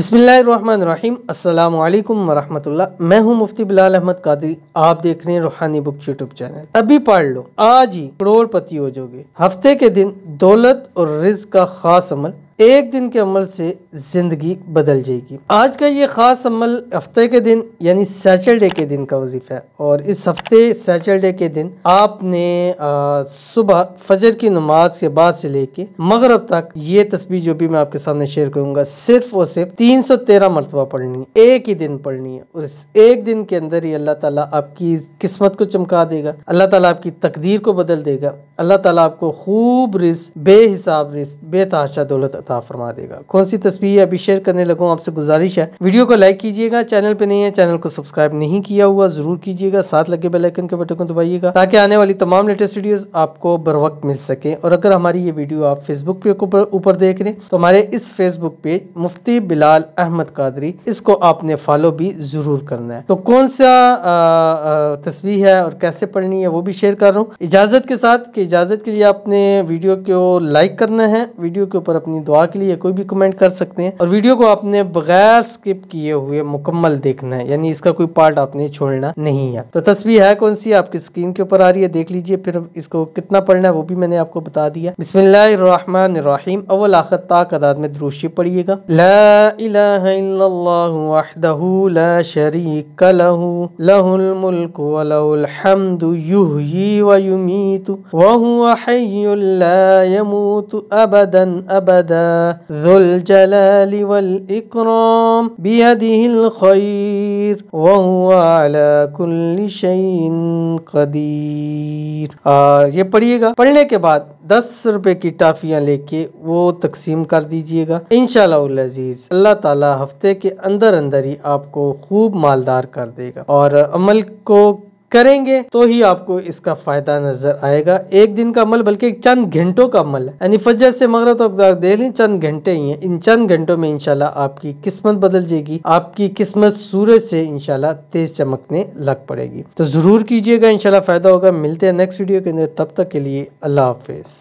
बिसमीम् अल्लाम वरहमतुल्ला मैं हूं मुफ्ती बिलाल अहमद कादरी आप देख रहे हैं रूहानी बुक यूट्यूब चैनल अभी पढ़ लो आज ही करोड़पति हो जाओगे हफ्ते के दिन दौलत और रिज का खास अमल एक दिन के अमल से ज़िंदगी बदल जाएगी आज का ये ख़ास अमल हफ्ते के दिन यानी सैटरडे के दिन का वजीफ़ा है और इस हफ्ते सैटरडे के दिन आपने सुबह फजर की नमाज के बाद से लेके मगरब तक ये तस्वीर जो भी मैं आपके सामने शेयर करूँगा सिर्फ और सिर्फ तीन सौ तेरह मरतबा पढ़नी है एक ही दिन पढ़नी है और इस एक दिन के अंदर ही अल्लाह ताला आपकी किस्मत को चमका देगा अल्लाह ताला आपकी तकदीर को बदल देगा अल्लाह ताला आपको खूब रिस बेहिसाब रिस बेतहाशा दौलत अता अता फरमा देगा कौन सी तस्वीर अभी शेयर करने लगूँ आपसे गुजारिश है वीडियो को लाइक कीजिएगा चैनल पर नहीं है चैनल को सब्सक्राइब नहीं किया हुआ जरूर कीजिएगा साथ लगे बेलाइकन के बटन को दबाइएगा ताकि आने वाली तमाम लेटेस्ट वीडियोज आपको बर वक्त मिल सके और अगर हमारी ये वीडियो आप फेसबुक पे ऊपर देख रहे हैं तो हमारे इस फेसबुक पेज मुफ्ती बिलाल अहमद कादरी इसको आपने फॉलो भी जरूर करना है तो कौन सा तस्वीर है और कैसे पढ़नी है वो भी शेयर कर रहा हूँ इजाजत के साथ कि इजाजत के लिए आपने वीडियो को लाइक करना है वीडियो के ऊपर अपनी दुआ दुआ के लिए कोई भी कमेंट कर सकते हैं और वीडियो को आपने बगैर स्किप किए हुए मुकम्मल देखना है यानी इसका कोई पार्ट आपने छोड़ना नहीं है तो तस्वीर है कौन सी आपकी स्क्रीन के ऊपर आ रही है देख लीजिए फिर इसको कितना पढ़ना है वो भी मैंने आपको बता दिया बिस्मिल्लाम अवल आखिर ताक अदाद में द्रूशी पढ़िएगा ला अबदन अबदा ذو الجلال والإكرام بيده الخير وهو على كل شيء قدير ये पढ़िएगा पढ़ने के बाद दस रुपए की टाफियां लेके वो तकसीम कर दीजिएगा इनशाला अजीज अल्लाह ताला हफ्ते के अंदर अंदर ही आपको खूब मालदार कर देगा और अमल को करेंगे तो ही आपको इसका फायदा नजर आएगा एक दिन का अमल बल्कि चंद घंटों का अमल है यानी फजर से मगर तो देख ली चंद घंटे ही है इन चंद घंटों में इनशाला आपकी किस्मत बदल जाएगी आपकी किस्मत सूरज से इनशाला तेज चमकने लग पड़ेगी तो जरूर कीजिएगा इनशाला फायदा होगा मिलते हैं नेक्स्ट वीडियो के अंदर तब तक के लिए अल्लाह हाफिज